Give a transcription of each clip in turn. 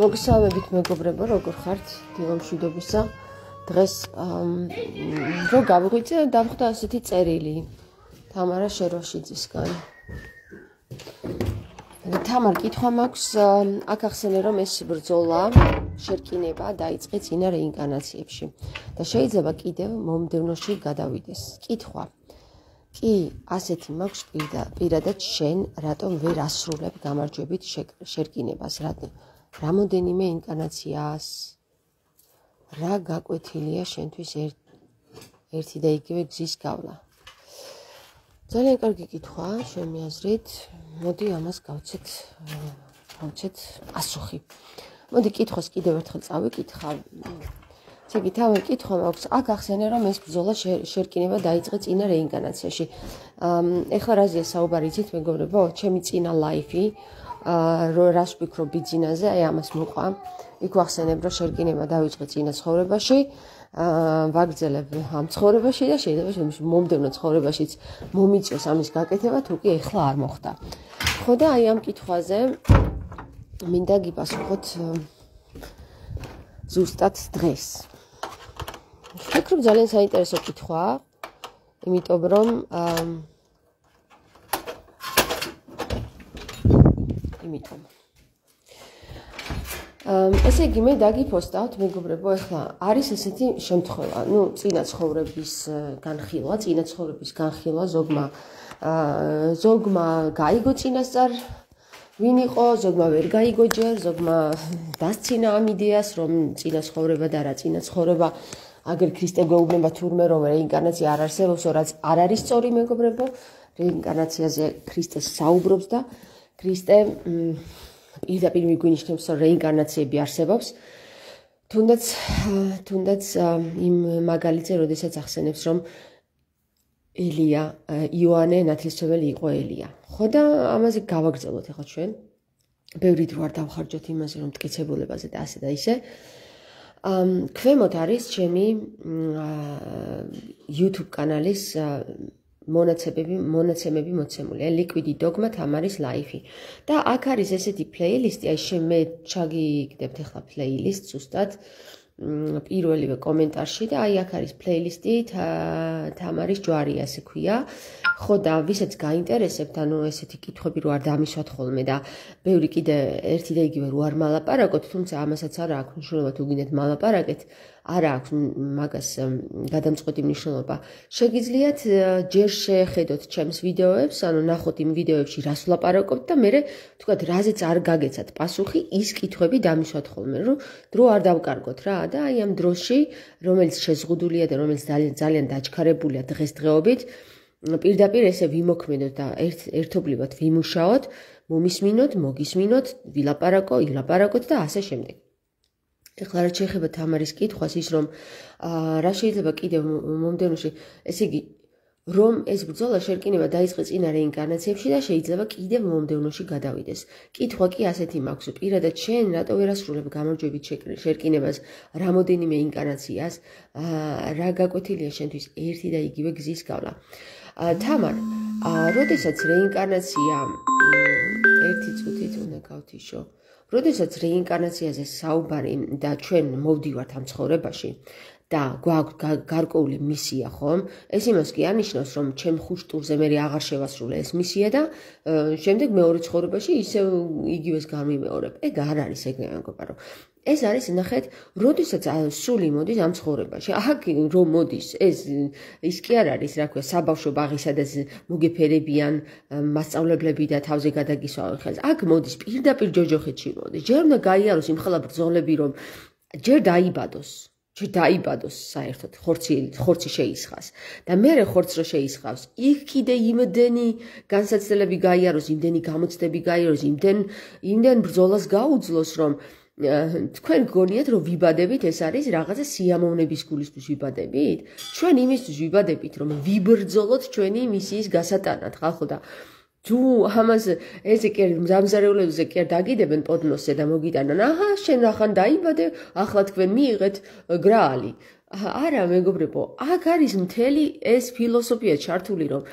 მოგესალმებით მეგობრებო, როგორ ხართ? დილომშვიდობისა. დღეს რო გავიღვიძე, დამხვდა ასეთი წერილი. თამარა შეროშიძისგან. და თამარ კითხვა მაქვს, აქ ახსენე რომ ეს ბრძოლა შერკინება დაიწყე ძინა რეინკარნაციებში და შეიძლება კიდევ მომდევნოში გადავიდეს. კითხვა. კი, ასეთი მაქვს პირადად შენ, რატომ ვერ ასრულებ გამარჯვებით შერკინებას? რატომ? რამოდენიმე ინკარნაციას რა გაკვეთილია შენთვის ერთი და იგივე გზის გავლა ძალიან კარგი კითხვა შენი აზრით მოდი ამას გავცეთ გავცეთ პასუხი მოდი კითხოს კიდევ ერთხელ წავიკითხავ ესე იგი თავი კითხვა მაქვს აქ ახსენე რომ ეს ბზოლა შერკინება დაიწყე წინა რეინკარნაციაში ეხლა რა ზია საუბარი იცით მეგობრებო ჩემი წინა ლაიფი რომ რას ვფიქრო ბიზნესზე, აი ამას მოყვა. იქ ვახსენებ, რომ შერკინება დაიწყე ძინა ცხოვრებაში. აა ვაგრძელებ ამ ცხოვრებაში და შეიძლება მომდევნო ცხოვრებაშიც მომიწოს ამის გაკეთება, თუკი ეხლა არ მოხდა. ხო და აი ამ კითხვაზე მინდა გიპასუხოთ ზუსტად დღეს. ვფიქრობ ძალიან საინტერესო კითხვაა, იმიტომ რომ აა იმიტომ. აм, ესე იგი მე დაგიფოსტავთ, მეგობრებო, ახლა არის ესეთი შემთხვევა, ну, წინა ცხოვრების განხილვა, წინა ცხოვრების განხილვა ზოგმა აა ზოგმა გაიგო წინასწარ ვინ იყო, ზოგმა ვერ გაიგო ჯერ, ზოგმა დასცინა ამ იდეას, რომ წინა ცხოვრება და რა წინა ცხოვრება, აგერ ქრისტე გეუბნება თურმე, რომ რეინკარნაცია არ არსებობს, რაც არ არის სწორი, მეგობრებო, რეინკარნაციაზე ქრისტეს საუბრობს და აა ქრისტე პირდაპირ მიგვინიშნებს, რომ რეინკარნაციები არსებობს. თუნდაც თუნდაც იმ მაგალითზე, როდესაც ახსენებს, რომ ელია, იოანე ნათლისმცემელი იყო ელია. ხო და ამაზე გავაგრძელოთ ახლა ჩვენ. ბევრი დრო არ დავხარჯოთ იმაზე, რომ მტკიცებულებაზე და ასე და ისე. აм, ქვემოთ არის ჩემი YouTube კანალის მონაცემები მონაცემები მოცემული ა ლიკვიდი დოგმა თამარის ლაიფი და აქ არის ესეთი პლეილისტი აი შე მე ჩაგიგდებთ ახლა პლეილისტ უბრალოდ პირველივე კომენტარში და აი აქ არის პლეილისტი თამარის ჯვარი ასე ქვია ხო და ვისაც გაინტერესებთ ანუ ესეთი კითხვები რო არ დამისვათ ხოლმე და ბევრი კიდე ერთი და იგივე რო არ მალაპარაკოთ თუმცა ამასაც არა აქ მნიშვნელობა თუ გინდათ მალაპარაკეთ არა აქვს მაგას გადამწყვეტი მნიშვნელობა. შეგიძლიათ ჯერ შეხედოთ ჩემს ვიდეოებს, ანუ ნახოთ იმ ვიდეოებში რას ვლაპარაკობთ და მე თქვა რაზეც არ გაგეცათ პასუხი, ის კითხები დამისვათ ხოლმე, რომ დრო არ დავკარგოთ რა და აი ამ დროში, რომელიც შეზღუდულია და რომელიც ძალიან ძალიან დაჭკარებულია დღესდღეობით, პირდაპირ ესე ვიმოქმედოთ და ერთობლივად ვიმუშაოთ, მომისმინოთ, მოგისმინოთ, ვილაპარაკო, ილაპარაკოთ და ასე შემდეგ. ეხლა რაც შეეხება თამარის კითხვას ის რომ რა შეიძლება კიდევ მომდენოში ესე იგი რომ ეს ბრძოლა შეერკინება დაიწყე წინა რეინკარნაციებში და შეიძლება კიდევ მომდევნოში გადავიდეს. კითხვა კი ასეთი მაქვს: პირადად შენ რატო ვერასრულებ გამარჯვებით შეერკინებას რამოდენიმე ინკარნაციას? რა გაკვეთილია შენთვის ერთი და იგივე გზის გავლა? თამარ, როდესაც რეინკარნაცია ერთი წუთით უნდა გავთიშო. აა როდესაც რეინკარნაციაზე საუბარი და ჩვენ მოვდივართ ამ ცხოვრებაში, და გვაქვს გარკვეული მისია, ხომ? ეს იმას კი ანიშნავს, რომ ჩემ ხუშტურზე მე აღარ შევასრულე ეს მისია და შემდეგ მეორე ცხოვრებაში ისევ იგივეს გამიმეორებ. ეგ არ არის ეგ მეგობარო. ეს არის ნახეთ, როდესაც სული მოდის ამ ცხოვრებაში. აჰ, რომ მოდის, ეს ის კი არ არის, რა ქვია, საბავშვო ბაღი, სადაც მოგეფერებიან მასწავლებლები და თავზე გადაგისვავენ ხელს. აქ მოდის პირდაპირ ჯოჯოხეთში მოდის. ჯერ უნდა გაიაროს იმ ხალხ ბრძოლები, რომ ჯერ დაიბადოს. ჯერ დაიბადოს საერთოდ ხორცი ხორცი შეისხას და მეორე ხორც რო შეისხავს იქ კიდე იმდენი განსაცდელები გაიაროს იმდენი გამოცდები გაიაროს იმდენ იმდენ ბრძოლას გაუძლოს რომ თქვენ გგონიათ რომ ვიბადებით ეს არის რაღაცა სიამოვნების გულისთვის ვიბადებით ჩვენ იმისთვის ვიბადებით რომ ვიბრძოლოთ ჩვენი მისიის გასატანად ხალხო და ჯუ ამას ესე კი არ მზამზარეულებზე კი არ დაგიდებენ პოდნოსზე და მოგიტანონ აჰა შენ ახან დაიბადე ახლა თქვენ მიიღეთ გრაალი არა მეგობრებო აქ არის მთელი ეს ფილოსოფია ჩართული რომ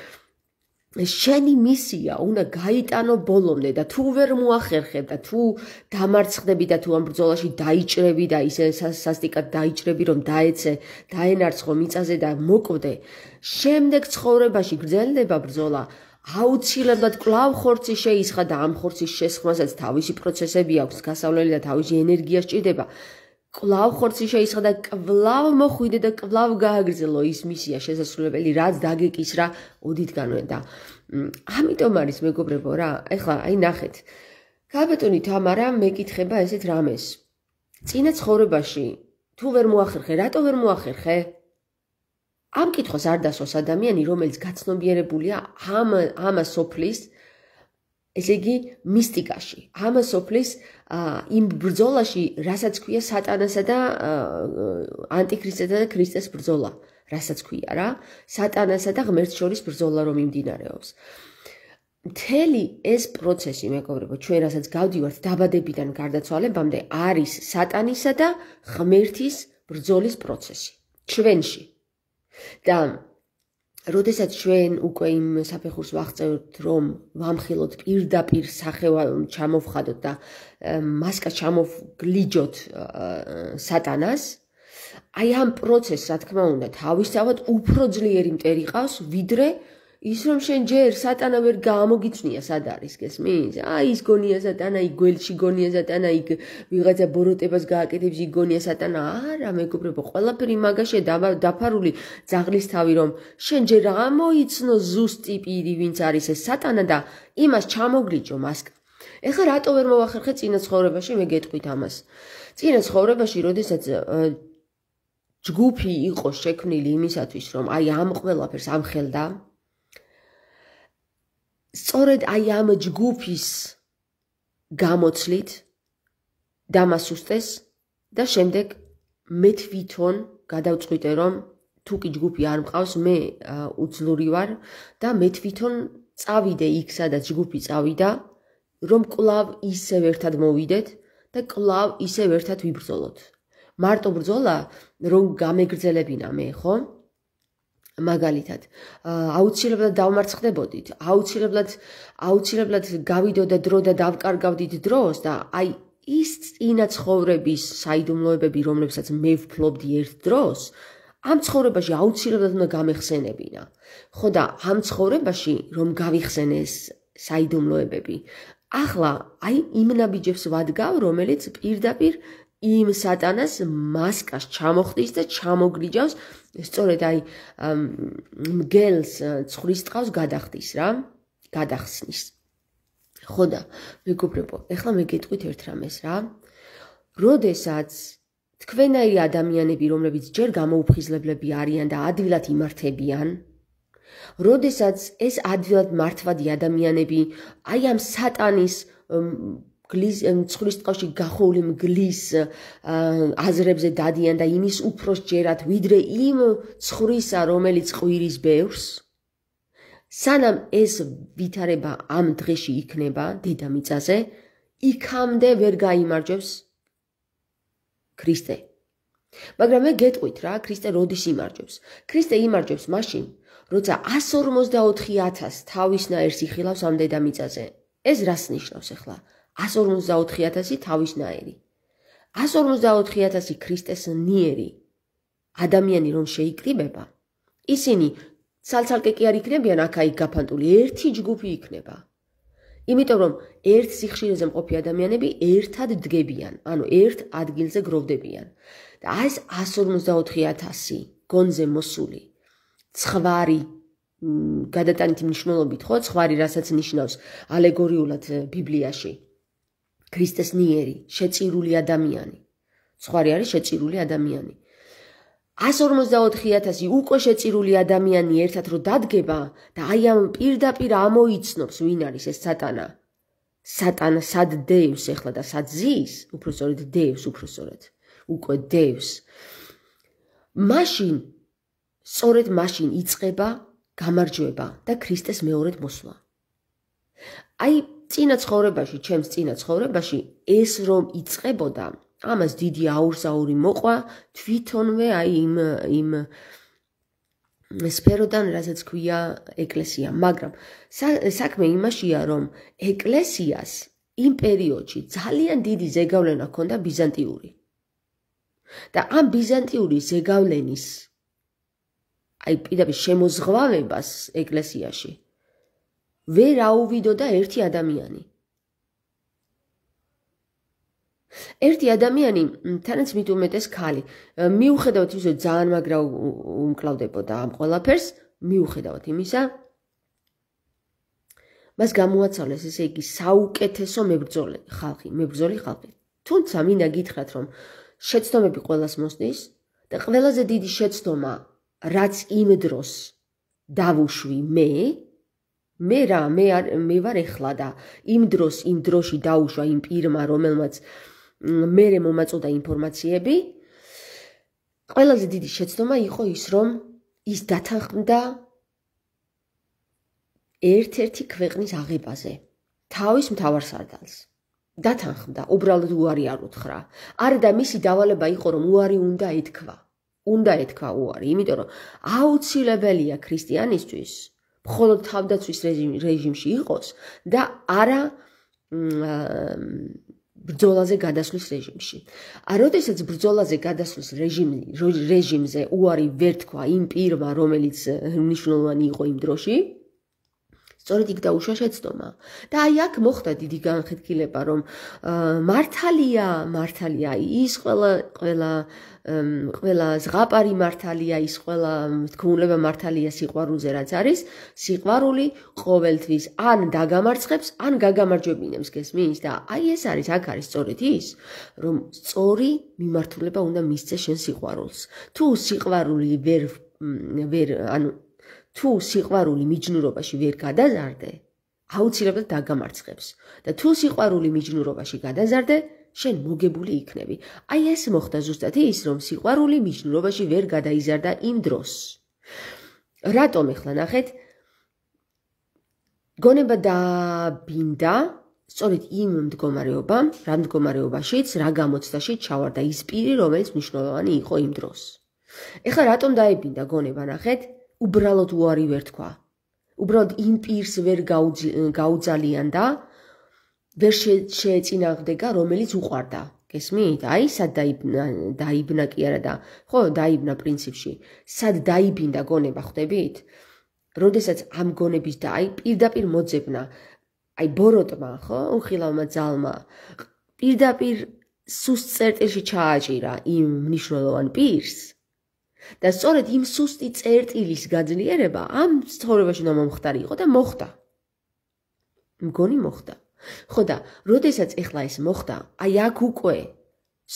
შენი მისია უნდა გაიტანო ბოლომდე და თუ ვერ მოახერხებ და თუ დამარცხდები და თუ ამ ბრძოლაში დაიჭრები და ისე სასტიკად დაიჭრები რომ დაეცე დაენარცხო მიწაზე და მოკვდე შემდეგ ცხოვრებაში გრძელდება ბრძოლა აუცილებლად კლავ ხორცი შეისხა და ამ ხორცის შესხმასაც თავისი პროცესები აქვს გასავლელი და თავისი ენერგია სჭირდება კლავ ხორცი შეისხა და კლავ მოხვიდე და კლავ გააგრძელო ის მისია შესაძლებელი რაც დაგეკისრა უდიდგანვე და ამიტომ არის მეგობრებო რა ეხლა აი ნახეთ გაბატონი თამარა მეკითხება ესეთ რამეს წინა ცხოვრებაში თუ ვერ მოახერხე რატო ვერ მოახერხე ამ კითხვას არ დასოს ადამიანი, რომელიც გაცნობიერებულია ამ ამ სოფლის ესე იგი მისტიკაში, ამ სოფლის იმ ბრძოლაში, რასაც ქვია სატანასა და ანტიქრისტესა და ქრისტეს ბრძოლა, რასაც ქვია რა, სატანასა და ღმერთს შორის ბრძოლა რომ იმდინარეობს. მთელი ეს პროცესი, მეგობრებო, ჩვენ რასაც გავდივართ დაბადებიდან გარდაცვალებამდე, არის სატანისა და ღმერთის ბრძოლის პროცესი. ჩვენში და როდესაც ჩვენ უკვე იმ საფეხურს ვახწევთ, რომ ვამხილოთ პირდაპირ სახევალ ჩამოვხადოთ და маска ჩამოვგლიჯოთ სატანას, აი ამ პროცესს, რა თქმა უნდა, თავისთავად უფრო ძლიერი მტერი ყავს, ვიდრე ის რომ შენ ჯერ სატანა ვერ გამოგიწნია სად არის გესმის? აი ის გონია სატანა, იქ გველში გონია სატანა, იქ ვიღაცა ბოროტებას გააკეთებს, იქ გონია სატანა. არა, მეგობრებო, ყველაფერი მაგაშია დაფარული ზაღლის თავი რომ შენ ჯერ გამოიცნო ზუსტი პირი, ვინც არის ეს სატანა და იმას ჩამოგლიჯო მასკა. ეხლა რატო ვერ მოвахერხე წინა ცხოვრებაში მე გეტყვით ამას. წინა ცხოვრებაში როდესაც ჯგუფი იყო შექმნილი იმისათვის რომ აი ამ ყველაფერს ამხელდა სწორედ აი ამ ჯგუფის გამოცlit დამასუსტეს და შემდეგ მე თვითონ გადავწყვიტე რომ თუ კი ჯგუფი არ მყავს მე უძლური ვარ და მე თვითონ წავიდე იქ სადაც ჯგუფი წავიდა რომ კლავ ისევ ერთად მოვიდეთ და კლავ ისევ ერთად ვიბრძოლოთ მარტო ბრძოლა რომ გამეგრძელებინა მე ხო? მაგალითად აუცილებლად დავმარცხდებოდით აუცილებლად აუცილებლად გავიდოდა დრო და დავკარგავდით დროს და აი ის წინა ცხოვრების საიდუმლოებები რომლებსაც მე ვფლობდი ერთ დროს ამ ცხოვრებაში აუცილებლად უნდა გამეხსენებინა ხო და ამ ცხოვრებაში რომ გავიხსენეს საიდუმლოებები ახლა აი იმ ნაბიჯებს ვადგავ რომელიც პირდაპირ იმ სატანას მასკას ჩამოხდის და ჩამოგრიჯავს სწორედ აი მგელს ცხრის ტყავს გადახდის რა გადახსნის ხოდა მეგობრებო ეხლა მე გეტყვით ერთ რამეს რა როდესაც თქვენაი ადამიანები რომლებიც ჯერ გამოუფხიზლებლები არიან და ადვილად იმართებიან როდესაც ეს ადვილად მართვადი ადამიანები აი ამ სატანის გლის მცხრის წყალში გახოული მგლის აზრებზე დადიან და იმის უფროს ჯერათ ვიდრე იმ მცხრისა რომელიც ყვირის ბევრს სანამ ეს ვითარება ამ დღეში იქნება დედამიწაზე იქამდე ვერ გამოიმარჯვებს ქრისტე მაგრამ მე გეტყვით რა ქრისტე როდის იმარჯვებს ქრისტე იმარჯვებს მაშინ როცა 144000 თავის ნაერსი ხილავს ამ დედამიწაზე ეს რას ნიშნავს ახლა 144000 144000 თავისნაირი 144000 ქრისტეს ნიერი ადამიანი რომ შეიკრიბება ისინი ცალცალკე კი არ იქნებიან აქაი გაფანტული ერთი ჯგუფი იქნება იმიტომ რომ ერთ სიხშირეზე მყოფი ადამიანები ერთად დგებიან ანუ ერთ ადგილზე გროვდებიან და ეს 144000 გონზე მოსული ცხვარი გადატანითი მნიშვნელობით ხო ცხვარი რასაც ნიშნავს ალეგორიულად ბიბლიაში ქრისტეს ნიერი, შეწირული ადამიანი. ცხვარი არის შეწირული ადამიანი. 154000 უკვე შეწირული ადამიანი ერთად რო დადგება და აი ამ პირდაპირ ამოიცნობს ვინ არის ეს სატანა. სატანა სად დევს ახლა და სად ზის? უბრალოდ დევს, უბრალოდ. უკვე დევს. მაშინ სწორედ მაშინ იწება გამარჯვება და ქრისტეს მეორედ მოსვლა. აი წინა ცხოვრებაში, ჩემს წინა ცხოვრებაში ეს რომ იწებოდა, ამას დიდი აურსაური მოყვა თვითონვე აი იმ იმ სფეროდან, რასაც ქვია ეკლესია, მაგრამ საქმე იმაშია, რომ ეკლესიას იმ პერიოდში ძალიან დიდი ზეგავლენა ჰქონდა ბიზანტიური. და ამ ბიზანტიური ზეგავლენის აი პირდაპირ შემოზღვავებას ეკლესიაში ვერ აუვიდოდა ერთი ადამიანი. ერთი ადამიანი, თანაც მიუმეტეს ქალი, მიუხედავად იმისა, რომ ძალიან მაგრა უმკლავდებოდა ამ ყველაფერს, მიუხედავად იმისა, მას გამოაცალეს, ესე იგი, საუკეთესო მებრძოლი ხალხი, მებრძოლი ხალხი. თუმცა მინდა გითხრათ, რომ შეცდომები ყოველას მოსდის და ყველაზე დიდი შეცდომა რაც იმ დროს დავუშვი მე, მე რა მე მე ვარ ეხლა და იმ დროს იმ დროში დაუშვა იმ პირმა რომელმაც მე მე მომაწოდა ინფორმაციები ყველაზე დიდი შეცდომა იყო ის რომ ის დათანხმდა ერთ-ერთი ქვეყნის აღებაზე თავის მთავარ სარდალს დათანხმდა უბრალოდ უარი არ უთხრა არა და მისი დავალება იყო რომ უარი უნდა ეთქვა უნდა ეთქვა უარი იმიტომ რომ აუცილებელია ქრისტიანისტვის მხოლოდ თავდაცვის რეჟიმი რეჟიმში იყოს და არა ბრძოლაზე გადასვლის რეჟიმში. ა როდესაც ბრძოლაზე გადასვლის რეჟიმი რეჟიმზე უარი ვერ თქვა იმ პირმა, რომელიც э, მნიშვნელოვანი იყო იმ დროში, სწორედ იქ დაუშვა შეცდომა და აი აქ მოხდა დიდი განხეთქილება რომ მართალია მართალია ის ყველა ყველა ყველა ზღაპარი მართალია ის ყველა თქმულება მართალია სიყვარულზე რაც არის სიყვარული ყოველთვის ან დაგამარცხებს ან გაგამარჯვებინებს გესმის და აი ეს არის აქ არის სწორედ ის რომ სწორი მიმართულება უნდა მისცეს შენ სიყვარულს თუ სიყვარული ვერ ვერ ანუ თუ სიყვარული მიჯნურობაში ვერ გადაზარდე, აუცილებლად დაგამარცხებს და თუ სიყვარული მიჯნურობაში გადაზარდე, შენ მოგებული იქნები. აი ეს მოხდა ზუსტად ის, რომ სიყვარული მიჯნურობაში ვერ გადაიზარდა იმ დროს. რატომ ეხლა ნახეთ? გონება დააბინდა სწორედ იმ მდგომარეობამ, რა მდგომარეობაშიც, რა გამოცდაში ჩავარდა ის პირი, რომელიც მნიშვნელოვანი იყო იმ დროს. ეხლა რატომ დაებინდა გონება ნახეთ? უბრალოდ უარი ვერ თქვა. უბრალოდ იმ პირს ვერ გაუძალიან და ვერ შეეწინააღმდეგა, რომელიც უყვარდა. გესმით? აი, სად დაიბნა დაიბნა კი არა და ხო, დაიბნა პრინციპში. სად დაიბინდა გონება ხდებით? როდესაც ამ გონების და აი პირდაპირ მოძებნა, აი ბოროტმა, ხო, უხილავმა ძალმა პირდაპირ სუსწერტილში ჩააჭირა იმ მნიშვნელოვან პირს, და სწორედ იმ სუსტი წერტილის გაძლიერება ამ ცხოვრებაში უნდა მომხდარი იყო და მოხდა. მგონი მოხდა. ხო და, როდესაც ეხლა ეს მოხდა, აი აქ უკვე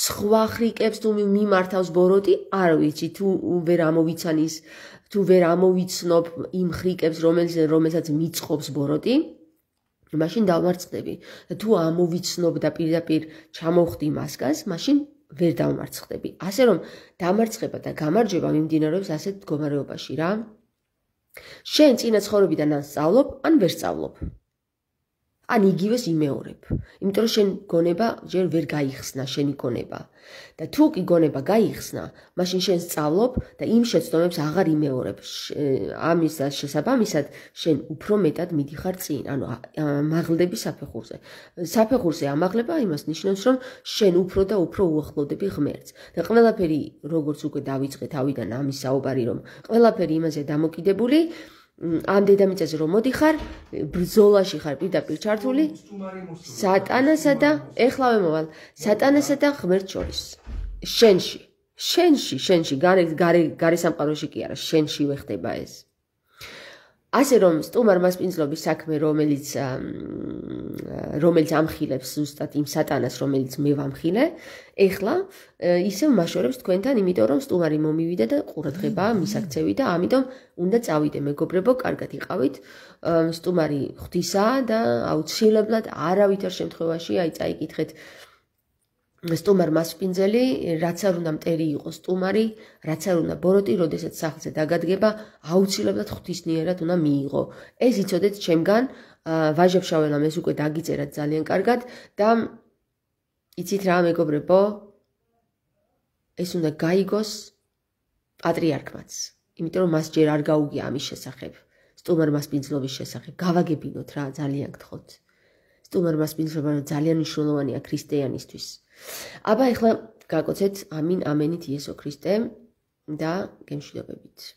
სხვა ხრიკებს თუ მიმართავს ბოროტი, არ ვიცი თუ ვერ ამოვიცანის, თუ ვერ ამოვიცნობ იმ ხრიკებს, რომელზე რომელსაც მიწყობს ბოროტი. მაშინ დავარწმდები და თუ ამოვიცნობ და პირდაპირ ჩამოვხდი მასკას, მაშინ ვერ დამარცხდები. ასე რომ დამარცხება და გამარჯვება მიმდინარეობს ასეთ მდგომარეობაში რა. შენ წინა ცხოვრებიდან ან სწავლობ, ან ვერ სწავლობ. ან იგივეს იმეორებ. იმიტომ რომ შენ გონება ჯერ ვერ გაიხსნა შენი გონება. და თუ კი გონება გაიხსნა, მაშინ შენ სწავლობ და იმ შეცდომებს აღარ იმეორებ. ამის შესაბამისად შენ უფრო მეტად მიდიხარ წინ, ანუ მაღლდები საფეხურზე. საფეხურზე ამაღლება იმას ნიშნავს, რომ შენ უფრო და უფრო უახლოვდები ღმერთს. და ყველაფერი როგორც უკვე დაიწყე თავიდან ამის საუბარი, რომ ყველაფერი იმაზე დამოკიდებული, ამ დედამიწაზე რომ მოდიხარ, ბრძოლაში ხარ პირდაპირ ჩართული სატანასა და ეხლავე მოვალ, სატანასა და ღმერთ შორის. შენში, შენში, შენში, გარე გარე გარე სამყაროში კი არა, შენში ხდება ეს. ასე რომ სტუმარ მასპინძლობის საქმე რომელიც რომელიც ამხილებს ზუსტად იმ სატანას რომელიც მე ვამხილე ეხლა ისევ მაშორებს თქვენთან იმიტომ რომ სტუმარი მომივიდა და ყურადღებაა მისაქცევი და ამიტომ უნდა წავიდე მეგობრებო კარგად იყავით სტუმარი ხვდისა და აუცილებლად არავითარ შემთხვევაში აი წაიკითხეთ სტუმარ მასპინძელი, რაც არ უნდა მტერი იყოს სტუმარი, რაც არ უნდა ბოროტი, როდესაც სახლზე დაგადგება, აუცილებლად ღვთისნიერად უნდა მიიღო. ეს იცოდეთ ჩემგან, ვაჟებშავენამ ეს უკვე დაგიწერა ძალიან კარგად და იცით რა მეგობრებო, ეს უნდა გაიგოს პატრიარქმაც, იმიტომ რომ მას ჯერ არ გაუგია ამის შესახებ, სტუმარ მასპინძლობის შესახებ. გავაგებინოთ რა, ძალიან გთხოვთ. სტუმარ მასპინძლობა ძალიან მნიშვნელოვანია ქრისტიანისტვის. აბა ეხლა გაკოცეთ ამინ ამენით იესო ქრისტე და გემშვიდობებით